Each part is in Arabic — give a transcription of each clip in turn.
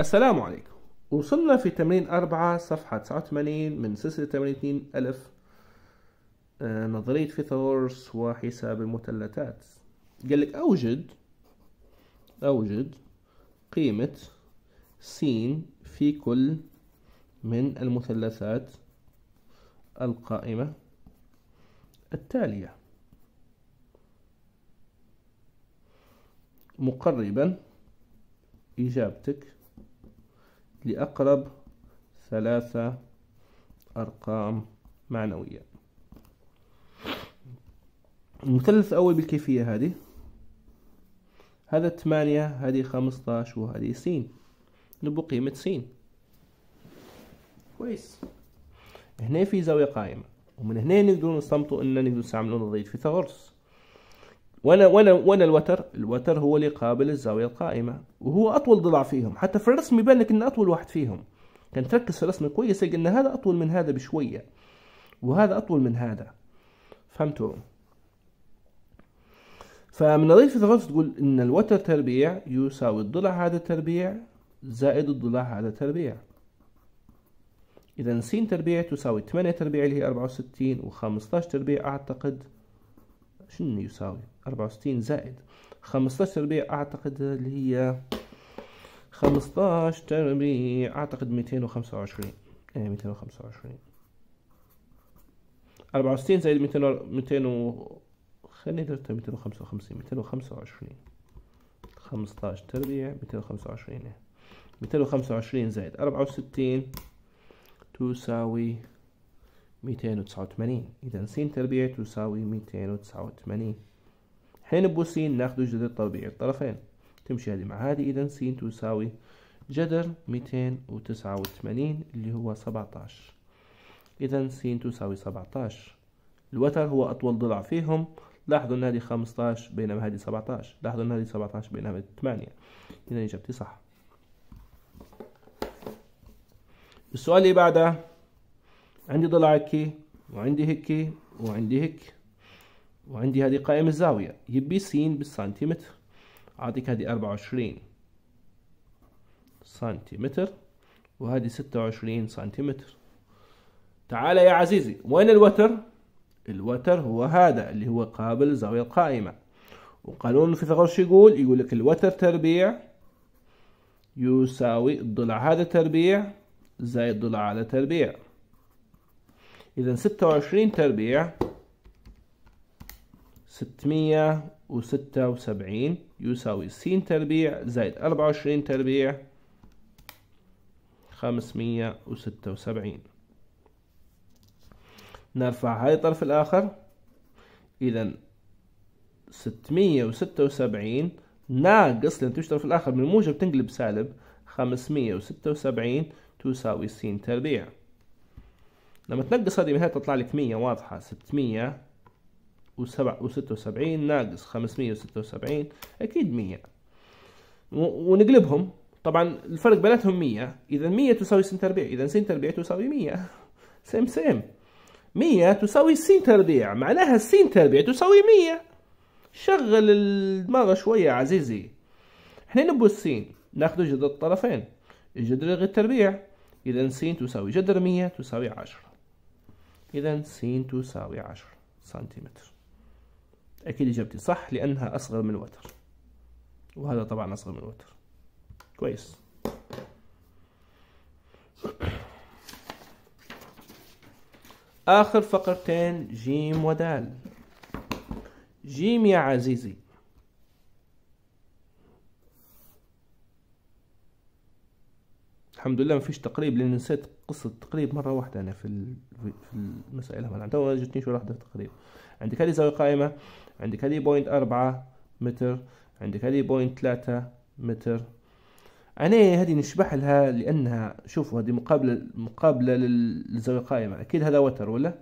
السلام عليكم وصلنا في تمرين أربعة صفحة تسعة من سلسلة تمرين ألف آه، نظرية فيثاغورس وحساب المثلثات قال لك أوجد أوجد قيمة س في كل من المثلثات القائمة التالية مقربا إجابتك لأقرب ثلاثة أرقام معنوية المثلث الأول بالكيفية هذه هذا ثمانية هذه خمسطاش وهذه سين نبقى قيمة سين كويس هنا في زاوية قائمة ومن هنا نقدروا نستنبطوا أننا نقدر نستعملوا نظرية فيثاغورس ولا ولا وين الوتر الوتر هو اللي قابل الزاويه القائمه وهو اطول ضلع فيهم حتى في الرسم يبان لك انه اطول واحد فيهم كان تركز في الرسم كويس ان هذا اطول من هذا بشويه وهذا اطول من هذا فهمتوا فمن نظرية الغرس تقول ان الوتر تربيع يساوي الضلع هذا تربيع زائد الضلع هذا تربيع اذا س تربيع تساوي 8 تربيع اللي هي 64 و15 تربيع اعتقد شنو يساوي أربعة وستين زائد خمستاش تربيع أعتقد اللي هي خمستاش تربيع أعتقد ميتين وخمسة وعشرين إيه ميتين وخمسة وعشرين أربعة وستين زائد ميتين ميتين و خليني درتها ميتين وخمسة وخمسين ميتين وخمسة وعشرين خمستاش تربيع ميتين وخمسة وعشرين يعني ميتين وخمسة وعشرين زائد أربعة وستين تساوي 289 إذا س تربيع تساوي 289 حين بوس ناخذ جذر تربيع الطرفين تمشي هذه مع هذه إذا س تساوي جذر 289 اللي هو 17 إذا س تساوي 17 الوتر هو أطول ضلع فيهم لاحظوا أن هذه 15 بينما هذه 17 لاحظوا أن هذه 17 بينما هذه 8 إذا إجابتي صح السؤال اللي بعده عندي ضلع هيك وعندي هيك وعندي هيك وعندي هذه قائمة الزاوية يبي س بالسنتيمتر أعطيك هذه أربعة وعشرين سنتيمتر وهذه ستة وعشرين سنتيمتر تعال يا عزيزي وين الوتر؟ الوتر هو هذا اللي هو قابل الزاوية القائمة وقانون فيثاغورس يقول يقول لك الوتر تربيع يساوي الضلع هذا تربيع زائد الضلع هذا تربيع إذا ستة وعشرين تربيع ستمية وستة وسبعين يساوي س تربيع زائد أربعة وعشرين تربيع خمسمية وستة وسبعين نرفع هاي الطرف الآخر إذا ستمية وستة وسبعين ناقص لأن تشتغل في الآخر من موجب تنقلب سالب خمسمية وستة وسبعين تساوي س تربيع لما تنقص هذه من هنا تطلع لك 100 واضحة 600 و76 ناقص 576 أكيد 100 ونقلبهم طبعا الفرق بيناتهم 100 إذا 100 تساوي سين تربيع إذا سين تربيع تساوي 100 سيم سيم 100 تساوي سين تربيع معناها سين تربيع تساوي 100 شغل الدماغ شوية عزيزي احنا نبو السين ناخذ جذر الطرفين الجذر جذر التربيع إذا سين تساوي جذر 100 تساوي 10 إذا س تساوي عشر سنتيمتر أكيد إجابتي صح لأنها أصغر من الوتر وهذا طبعا أصغر من الوتر كويس آخر فقرتين جيم ودال جيم يا عزيزي الحمد لله ما فيش تقريب لان نسيت قصه التقريب مره واحده انا في في المسائل هذا تو جتني شو واحده تقريب عندك هذه زاويه قائمه عندك هذه بوينت أربعة متر عندك هذه بوينت 3 متر أنا هذه نشبح لها لأنها شوفوا هذه مقابلة مقابلة للزاوية القائمة أكيد هذا وتر ولا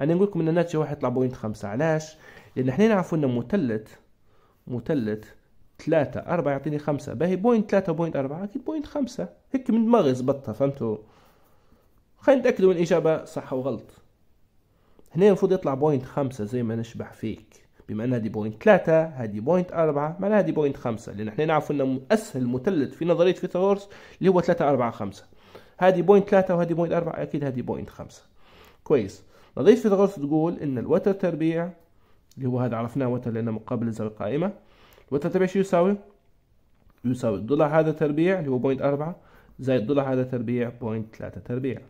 أنا نقول لكم إن الناتج راح يطلع بوينت خمسة علاش؟ لأن إحنا نعرفوا إن مثلث مثلث 3 4 يعطيني 5 باهي بوينت 3 بوينت 4 اكيد بوينت 5 هيك من دماغي زبطتها فهمتوا خلينا نتاكدوا من الاجابه صح او غلط هنا المفروض يطلع بوينت 5 زي ما نشبح فيك بما ان هذه بوينت 3 هذه بوينت 4 معناها هذه بوينت 5 لان احنا نعرف ان اسهل مثلث في نظريه فيثاغورس اللي هو 3 4 5 هذه بوينت 3 وهذه بوينت 4 اكيد هذه بوينت 5 كويس نظريه فيثاغورس تقول ان الوتر تربيع اللي هو هذا عرفناه وتر لانه مقابل للزاويه قائمه وتتبع شو يساوي؟ يساوي الضلع هذا تربيع اللي هو بوينت أربعة زائد الضلع هذا تربيع بوينت ثلاثة تربيع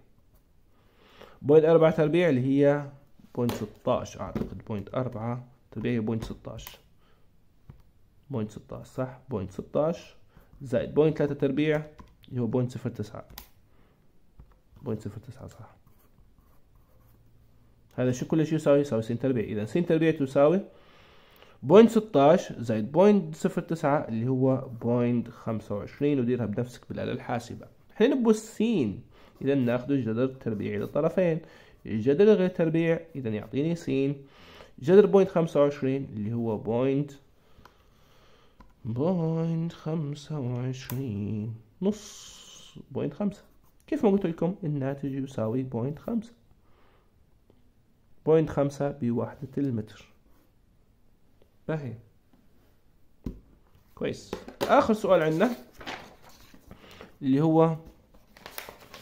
بوينت أربعة تربيع اللي هي بوينت ستاش أعتقد بوينت أربعة تربيع هي بوينت ستاش بوينت ستاش صح بوينت ستاش زائد بوينت ثلاثة تربيع اللي هو بوينت صفر تسعة بوينت صفر تسعة صح هذا شو كل شيء يساوي يساوي سين تربيع إذا سين تربيع تساوي بوينت 16 زائد بوينت 09 اللي هو بوينت 25 وديرها بنفسك بالآلة الحاسبة احنا نبو السين إذا ناخذ الجذر التربيعي للطرفين الجذر غير تربيع إذا يعطيني سين جذر بوينت 25 اللي هو بوينت بوينت 25 نص بوينت 5 كيف ما قلت لكم الناتج يساوي بوينت 5 بوينت 5 بوحدة المتر باهي كويس اخر سؤال عندنا اللي هو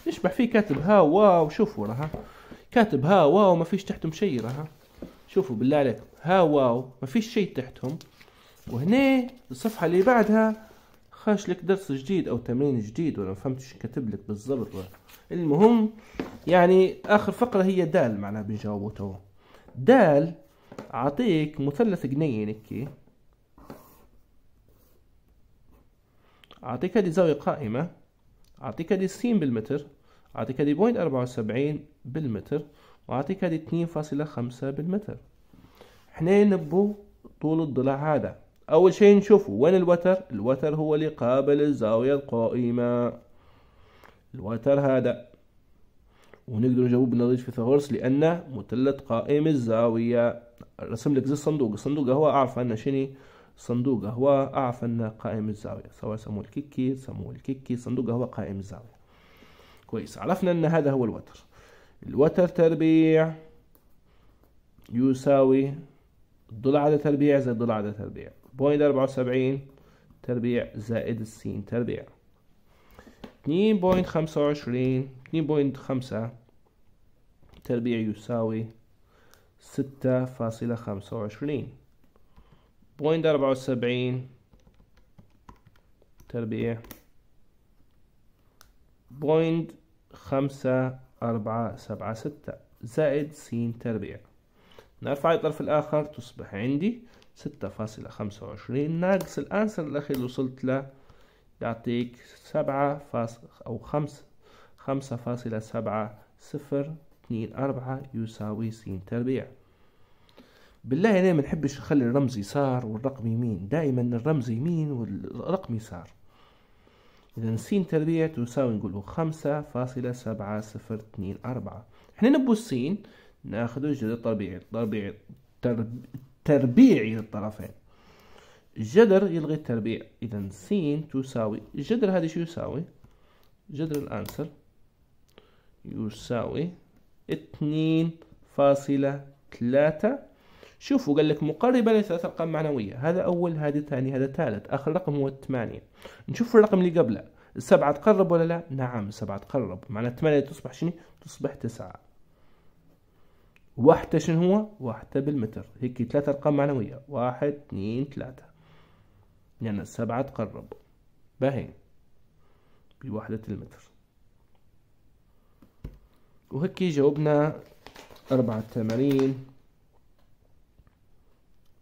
يشبح فيه كاتب ها واو شوفوا راها كاتب ها واو ما فيش تحتهم شيء راها شوفوا بالله عليكم ها واو ما فيش شيء تحتهم وهنا الصفحه اللي بعدها خاش لك درس جديد او تمرين جديد ولا ما فهمتش كاتب لك بالضبط المهم يعني اخر فقره هي دال معناها بنجاوبه تو دال اعطيك مثلث جنين هيك اعطيك هذه زاوية قائمة اعطيك هذه سين بالمتر اعطيك هذه بوينت اربعة وسبعين بالمتر واعطيك هذه اتنين فاصلة خمسة بالمتر احنا نبو طول الضلع هذا اول شيء نشوفه وين الوتر الوتر هو اللي قابل الزاوية القائمة الوتر هذا ونقدر نجاوب بنظرية فيثاغورس لان مثلث قائم الزاوية رسم لك زي الصندوق الصندوق هو أعرف ان شني صندوق هو أعرف ان قائم الزاوية سواء سموه الكيكي سموه الكيكي صندوق هو قائم الزاوية كويس عرفنا أن هذا هو الوتر الوتر تربيع يساوي الضلع عدد تربيع زائد ضلع عدد تربيع بوينت أربعة وسبعين تربيع زائد السين تربيع اتنين بوينت خمسة وعشرين اتنين بوينت خمسة تربيع يساوي ستة فاصلة خمسة وعشرين بوينت أربعة وسبعين تربيع بوينت خمسة أربعة سبعة ستة زائد س تربيع نرفع الطرف الآخر تصبح عندي ستة فاصلة خمسة وعشرين ناقص الأنسر الأخير اللي وصلت له يعطيك سبعة فاصلة أو خمس خمسة فاصلة سبعة صفر اثنين أربعة يساوي س تربيع بالله أنا ما نحبش نخلي الرمز يسار والرقم يمين دائما الرمز يمين والرقم يسار إذا س تربيع تساوي نقولو خمسة فاصلة سبعة صفر اثنين أربعة احنا نبو السين ناخدو الجذر الطبيعي التربيعي تربيعي للطرفين الجذر يلغي التربيع إذا س تساوي الجذر هذا شو يساوي؟ جذر الأنسر يساوي اثنين فاصلة ثلاثة شوفوا قال لك مقربة لثلاث أرقام معنوية هذا أول هذا ثاني هذا ثالث آخر رقم هو الثمانية نشوف الرقم اللي قبله السبعة تقرب ولا لا؟ نعم السبعة تقرب معنى الثمانية تصبح شنو؟ تصبح تسعة واحدة شنو هو؟ واحدة بالمتر هيك ثلاث أرقام معنوية واحد اثنين ثلاثة لأن يعني السبعة تقرب باهي بوحدة المتر وهيك جاوبنا أربعة تمارين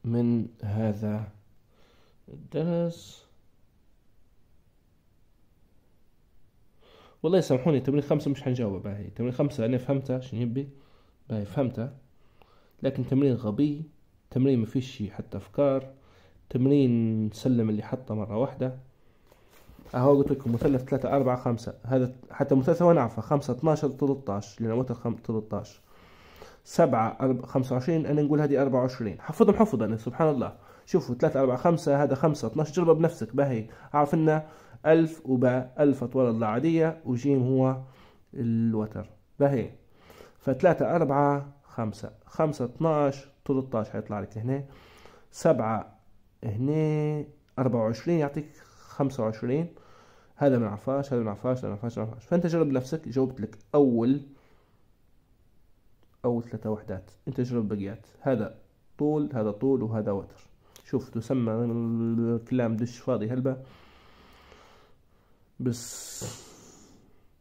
من هذا الدرس والله سامحوني تمرين خمسة مش حنجاوب باهي تمرين خمسة أنا فهمتها شنو يبي باهي فهمتها لكن تمرين غبي تمرين ما فيش حتى أفكار تمرين سلم اللي حطه مرة واحدة اهو قلت لكم مثلث 3 4 5 هذا حتى مثلث وانا عارفه 5 12 13 لان لنموت 13 7 25 انا نقول هذه 24 حفظهم حفظ انا سبحان الله شوفوا 3 4 5 هذا 5 12 جربها بنفسك باهي عارف ان الف وباء الف اتولد الله عاديه وجيم هو الوتر باهي ف3 4 5 5 12 13 حيطلع لك هنا 7 هنا 24 يعطيك 25 هذا ما عرفاش هذا ما عرفاش هذا ما عرفاش ما فانت جرب نفسك جاوبت لك اول اول ثلاثة وحدات انت جرب بقيات هذا طول هذا طول وهذا وتر شوف تسمى الكلام دش فاضي هلبة بس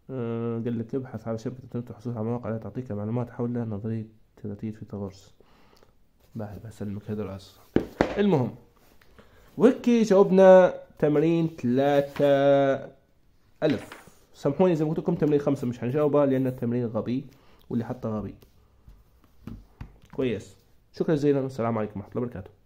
آه، قال لك ابحث على شبكة الانترنت والحصول على مواقع لا تعطيك معلومات حول نظرية ثلاثية فيثاغورس بعد بسلمك هذا العصر المهم وكي جاوبنا تمرين ثلاثة ألف سامحوني إذا قلت لكم تمرين خمسة مش هنجاوبها لأن التمرين غبي واللي حطه غبي كويس شكرا جزيلا السلام عليكم ورحمة الله وبركاته